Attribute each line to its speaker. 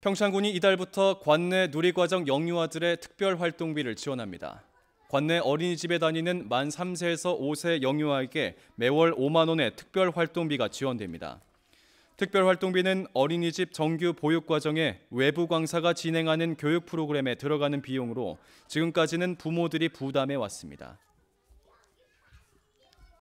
Speaker 1: 평창군이 이달부터 관내 누리과정 영유아들의 특별 활동비를 지원합니다. 관내 어린이집에 다니는 만 3세에서 5세 영유아에게 매월 5만 원의 특별 활동비가 지원됩니다. 특별 활동비는 어린이집 정규 보육 과정에 외부 강사가 진행하는 교육 프로그램에 들어가는 비용으로 지금까지는 부모들이 부담해 왔습니다.